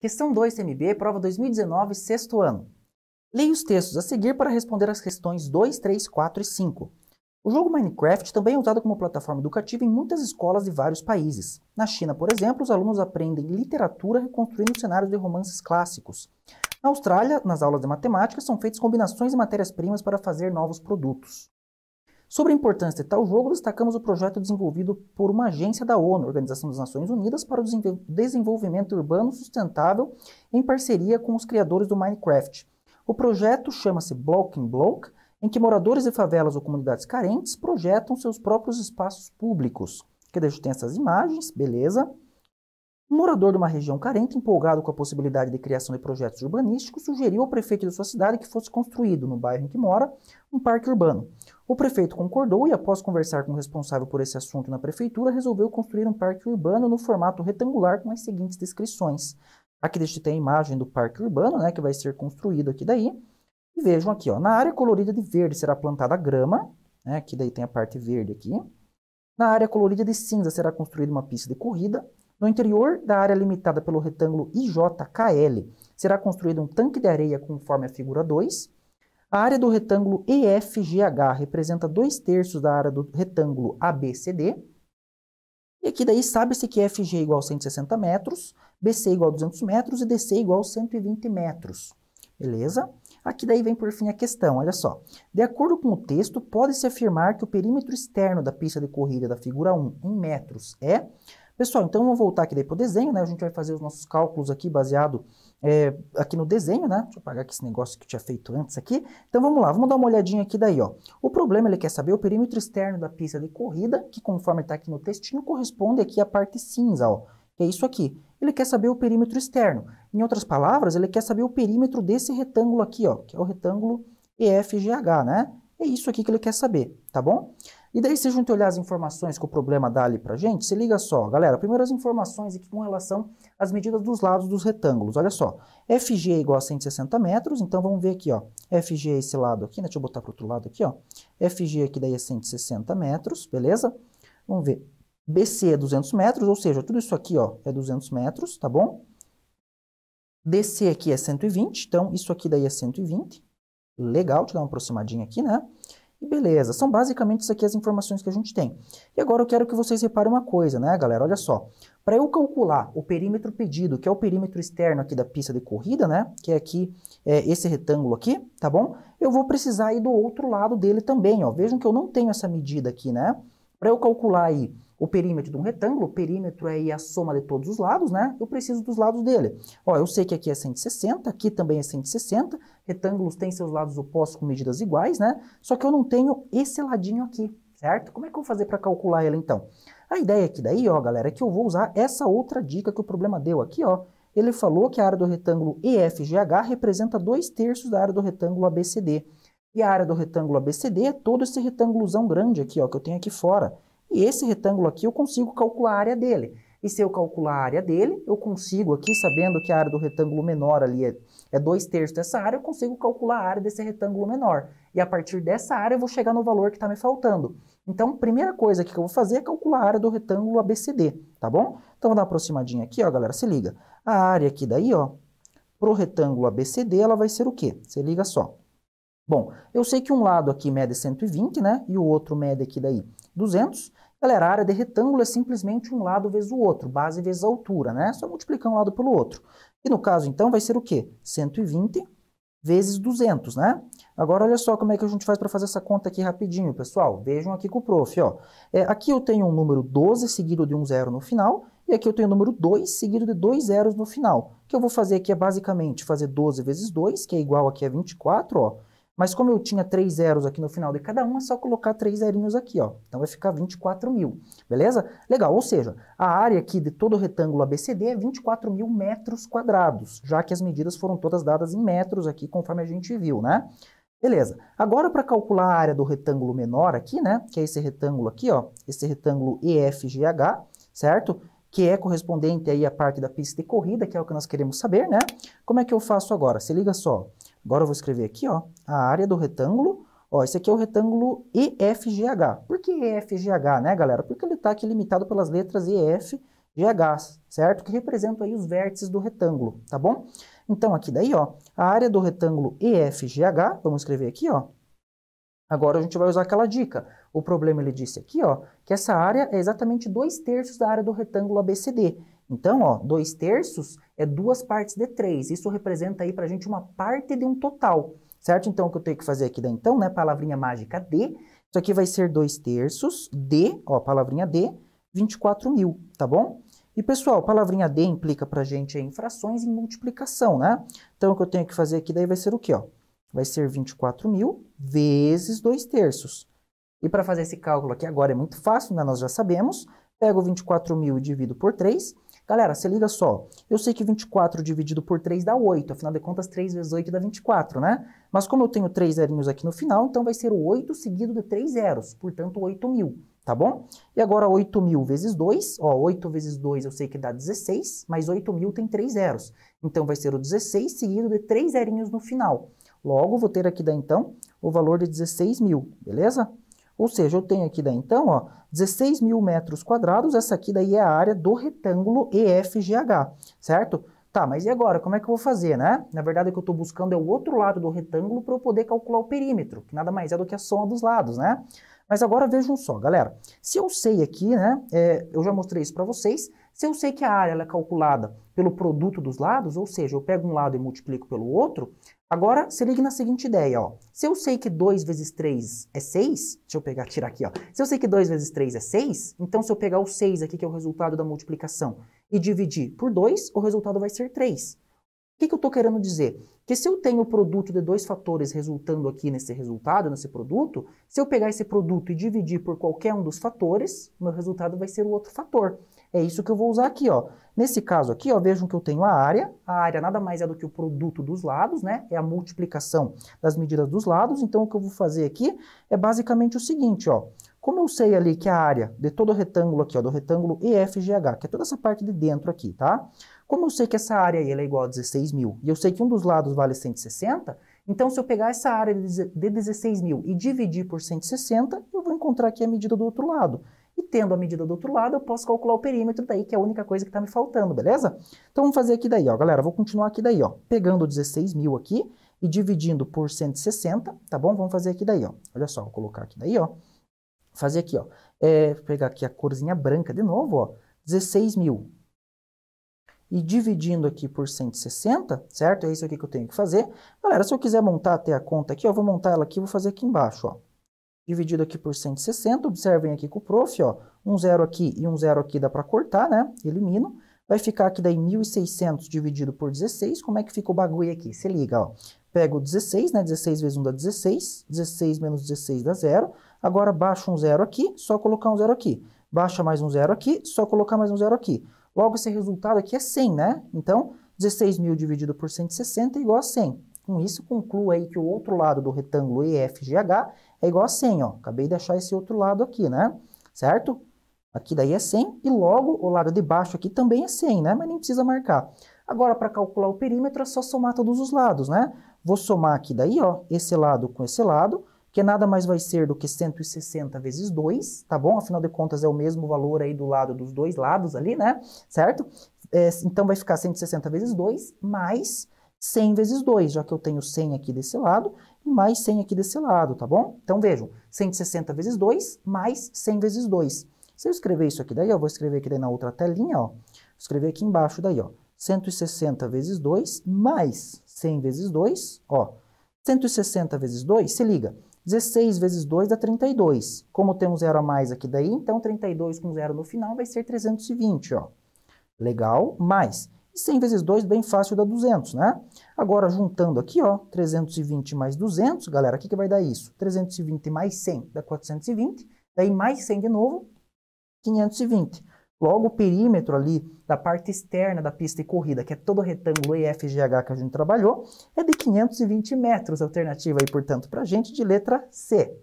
Questão 2 CMB, prova 2019, sexto ano. Leia os textos a seguir para responder as questões 2, 3, 4 e 5. O jogo Minecraft também é usado como plataforma educativa em muitas escolas de vários países. Na China, por exemplo, os alunos aprendem literatura reconstruindo cenários de romances clássicos. Na Austrália, nas aulas de matemática, são feitas combinações de matérias-primas para fazer novos produtos. Sobre a importância de tal jogo, destacamos o projeto desenvolvido por uma agência da ONU, Organização das Nações Unidas, para o Desenvolvimento Urbano Sustentável, em parceria com os criadores do Minecraft. O projeto chama-se Block in Block, em que moradores de favelas ou comunidades carentes projetam seus próprios espaços públicos. Que deixa tem essas imagens, beleza? Um morador de uma região carente, empolgado com a possibilidade de criação de projetos urbanísticos, sugeriu ao prefeito de sua cidade que fosse construído, no bairro em que mora, um parque urbano. O prefeito concordou e, após conversar com o responsável por esse assunto na prefeitura, resolveu construir um parque urbano no formato retangular com as seguintes descrições. Aqui deixa tem a imagem do parque urbano, né, que vai ser construído aqui daí. E vejam aqui, ó, na área colorida de verde será plantada grama, né, aqui daí tem a parte verde aqui. Na área colorida de cinza será construída uma pista de corrida. No interior da área limitada pelo retângulo IJKL será construído um tanque de areia conforme a figura 2. A área do retângulo EFGH representa dois terços da área do retângulo ABCD. E aqui daí sabe-se que FG é igual a 160 metros, BC é igual a 200 metros e DC é igual a 120 metros. Beleza? Aqui daí vem por fim a questão, olha só. De acordo com o texto, pode-se afirmar que o perímetro externo da pista de corrida da figura 1 em metros é... Pessoal, então vamos voltar aqui daí para o desenho, né? A gente vai fazer os nossos cálculos aqui baseado é, aqui no desenho, né? Deixa eu apagar aqui esse negócio que eu tinha feito antes aqui. Então vamos lá, vamos dar uma olhadinha aqui daí, ó. O problema ele quer saber o perímetro externo da pista de é corrida, que conforme está aqui no textinho, corresponde aqui à parte cinza, ó. Que é isso aqui. Ele quer saber o perímetro externo. Em outras palavras, ele quer saber o perímetro desse retângulo aqui, ó, que é o retângulo EFGH, né? É isso aqui que ele quer saber, tá bom? E daí, se a gente olhar as informações que o problema dá ali para gente, se liga só, galera. Primeiro as informações aqui com relação às medidas dos lados dos retângulos. Olha só, FG é igual a 160 metros, então vamos ver aqui, ó. FG é esse lado aqui, né? Deixa eu botar para o outro lado aqui, ó. FG aqui daí é 160 metros, beleza? Vamos ver. BC é 200 metros, ou seja, tudo isso aqui, ó, é 200 metros, tá bom? DC aqui é 120, então isso aqui daí é 120. Legal, deixa eu dar uma aproximadinha aqui, né? E beleza, são basicamente isso aqui as informações que a gente tem. E agora eu quero que vocês reparem uma coisa, né, galera? Olha só. Para eu calcular o perímetro pedido, que é o perímetro externo aqui da pista de corrida, né? Que é aqui, é, esse retângulo aqui, tá bom? Eu vou precisar ir do outro lado dele também, ó. Vejam que eu não tenho essa medida aqui, né? Para eu calcular aí o perímetro de um retângulo, o perímetro é a soma de todos os lados, né? Eu preciso dos lados dele. Ó, eu sei que aqui é 160, aqui também é 160, retângulos têm seus lados opostos com medidas iguais, né? Só que eu não tenho esse ladinho aqui, certo? Como é que eu vou fazer para calcular ela então? A ideia aqui daí, ó, galera, é que eu vou usar essa outra dica que o problema deu aqui, ó. Ele falou que a área do retângulo EFGH representa 2 terços da área do retângulo ABCD. E a área do retângulo ABCD é todo esse retângulozão grande aqui, ó, que eu tenho aqui fora. E esse retângulo aqui eu consigo calcular a área dele. E se eu calcular a área dele, eu consigo aqui, sabendo que a área do retângulo menor ali é, é 2 terços dessa área, eu consigo calcular a área desse retângulo menor. E a partir dessa área eu vou chegar no valor que está me faltando. Então, primeira coisa que eu vou fazer é calcular a área do retângulo ABCD, tá bom? Então, vou dar uma aproximadinha aqui, ó, galera, se liga. A área aqui daí, ó, pro retângulo ABCD, ela vai ser o quê? Se liga só. Bom, eu sei que um lado aqui mede 120, né? E o outro mede aqui daí 200. Galera, a área de retângulo é simplesmente um lado vezes o outro, base vezes altura, né? Só multiplicar um lado pelo outro. E no caso, então, vai ser o quê? 120 vezes 200, né? Agora, olha só como é que a gente faz para fazer essa conta aqui rapidinho, pessoal. Vejam aqui com o prof, ó. É, aqui eu tenho um número 12 seguido de um zero no final, e aqui eu tenho o número 2 seguido de dois zeros no final. O que eu vou fazer aqui é basicamente fazer 12 vezes 2, que é igual aqui a 24, ó. Mas como eu tinha três zeros aqui no final de cada uma, é só colocar três zerinhos aqui, ó. Então vai ficar 24 mil, beleza? Legal, ou seja, a área aqui de todo o retângulo ABCD é 24 mil metros quadrados, já que as medidas foram todas dadas em metros aqui, conforme a gente viu, né? Beleza. Agora, para calcular a área do retângulo menor aqui, né? Que é esse retângulo aqui, ó. Esse retângulo EFGH, certo? Que é correspondente aí à parte da pista de corrida, que é o que nós queremos saber, né? Como é que eu faço agora? Se liga só. Agora eu vou escrever aqui, ó, a área do retângulo. Ó, esse aqui é o retângulo EFGH. Por que EFGH, né, galera? Porque ele está aqui limitado pelas letras efgh certo? Que representam aí os vértices do retângulo, tá bom? Então, aqui daí, ó, a área do retângulo EFGH, vamos escrever aqui, ó. Agora a gente vai usar aquela dica. O problema, ele disse aqui, ó, que essa área é exatamente 2 terços da área do retângulo ABCD. Então, ó, 2 terços é duas partes de três. Isso representa aí para a gente uma parte de um total, certo? Então, o que eu tenho que fazer aqui, daí, então, né? Palavrinha mágica D. Isso aqui vai ser 2 terços D, ó, palavrinha D, 24 mil, tá bom? E, pessoal, palavrinha D implica para a gente em frações e multiplicação, né? Então, o que eu tenho que fazer aqui, daí, vai ser o quê, ó? Vai ser 24 mil vezes 2 terços. E para fazer esse cálculo aqui agora é muito fácil, né? Nós já sabemos. Pego 24 mil e divido por 3 Galera, se liga só. Eu sei que 24 dividido por 3 dá 8, afinal de contas 3 vezes 8 dá 24, né? Mas como eu tenho 3 zerinhos aqui no final, então vai ser o 8 seguido de 3 zeros, portanto 8 mil, tá bom? E agora 8 mil vezes 2, ó, 8 vezes 2 eu sei que dá 16, mas 8 mil tem 3 zeros, então vai ser o 16 seguido de 3 zerinhos no final. Logo, vou ter aqui, daí, então, o valor de 16 mil, beleza? Ou seja, eu tenho aqui daí então ó, 16 mil metros quadrados, essa aqui daí é a área do retângulo EFGH, certo? Tá, mas e agora? Como é que eu vou fazer, né? Na verdade, o que eu estou buscando é o outro lado do retângulo para eu poder calcular o perímetro, que nada mais é do que a soma dos lados, né? Mas agora vejam só, galera. Se eu sei aqui, né, é, eu já mostrei isso para vocês, se eu sei que a área é calculada pelo produto dos lados, ou seja, eu pego um lado e multiplico pelo outro, Agora, se liga na seguinte ideia, ó. Se eu sei que 2 vezes 3 é 6, deixa eu pegar, tirar aqui, ó. Se eu sei que 2 vezes 3 é 6, então se eu pegar o 6 aqui, que é o resultado da multiplicação, e dividir por 2, o resultado vai ser 3. O que, que eu estou querendo dizer? Que se eu tenho o produto de dois fatores resultando aqui nesse resultado, nesse produto, se eu pegar esse produto e dividir por qualquer um dos fatores, meu resultado vai ser o outro fator. É isso que eu vou usar aqui, ó. Nesse caso aqui, ó, vejam que eu tenho a área. A área nada mais é do que o produto dos lados, né? É a multiplicação das medidas dos lados. Então, o que eu vou fazer aqui é basicamente o seguinte, ó. Como eu sei ali que a área de todo o retângulo aqui, ó, do retângulo EFGH, que é toda essa parte de dentro aqui, tá? Como eu sei que essa área aí, é igual a 16 mil, e eu sei que um dos lados vale 160, então se eu pegar essa área de 16 mil e dividir por 160, eu vou encontrar aqui a medida do outro lado. E tendo a medida do outro lado, eu posso calcular o perímetro daí, que é a única coisa que está me faltando, beleza? Então vamos fazer aqui daí, ó, galera, vou continuar aqui daí, ó, pegando 16 mil aqui e dividindo por 160, tá bom? Vamos fazer aqui daí, ó, olha só, vou colocar aqui daí, ó, fazer aqui, ó. É, pegar aqui a corzinha branca de novo, ó. 16 mil. E dividindo aqui por 160, certo? É isso aqui que eu tenho que fazer. Galera, se eu quiser montar até a conta aqui, ó, vou montar ela aqui, vou fazer aqui embaixo, ó. Dividido aqui por 160, observem aqui com o prof, ó. Um zero aqui e um zero aqui dá para cortar, né? Elimino. Vai ficar aqui daí 1.600 dividido por 16. Como é que fica o bagulho aqui? Se liga, ó. Pego 16, né? 16 vezes 1 dá 16. 16 menos 16 dá zero Agora baixa um zero aqui, só colocar um zero aqui. Baixa mais um zero aqui, só colocar mais um zero aqui. Logo, esse resultado aqui é 100, né? Então, 16.000 mil dividido por 160 é igual a 100. Com isso, concluo aí que o outro lado do retângulo EFGH é igual a 100, ó. Acabei de deixar esse outro lado aqui, né? Certo? Aqui daí é 100 e logo o lado de baixo aqui também é 100, né? Mas nem precisa marcar. Agora, para calcular o perímetro, é só somar todos os lados, né? Vou somar aqui daí, ó, esse lado com esse lado, que nada mais vai ser do que 160 vezes 2, tá bom? Afinal de contas é o mesmo valor aí do lado dos dois lados ali, né? Certo? É, então vai ficar 160 vezes 2 mais 100 vezes 2, já que eu tenho 100 aqui desse lado e mais 100 aqui desse lado, tá bom? Então vejam, 160 vezes 2 mais 100 vezes 2. Se eu escrever isso aqui daí, eu vou escrever aqui na outra telinha, ó. Vou escrever aqui embaixo daí, ó. 160 vezes 2 mais 100 vezes 2, ó. 160 vezes 2, se liga, 16 vezes 2 dá 32. Como temos zero a mais aqui daí, então 32 com zero no final vai ser 320, ó. Legal, mais. E 100 vezes 2, bem fácil, dá 200, né? Agora, juntando aqui, ó, 320 mais 200, galera, o que, que vai dar isso? 320 mais 100 dá 420, daí mais 100 de novo, 520. Logo, o perímetro ali da parte externa da pista de corrida, que é todo o retângulo EFGH que a gente trabalhou, é de 520 metros, alternativa aí, portanto, para a gente de letra C.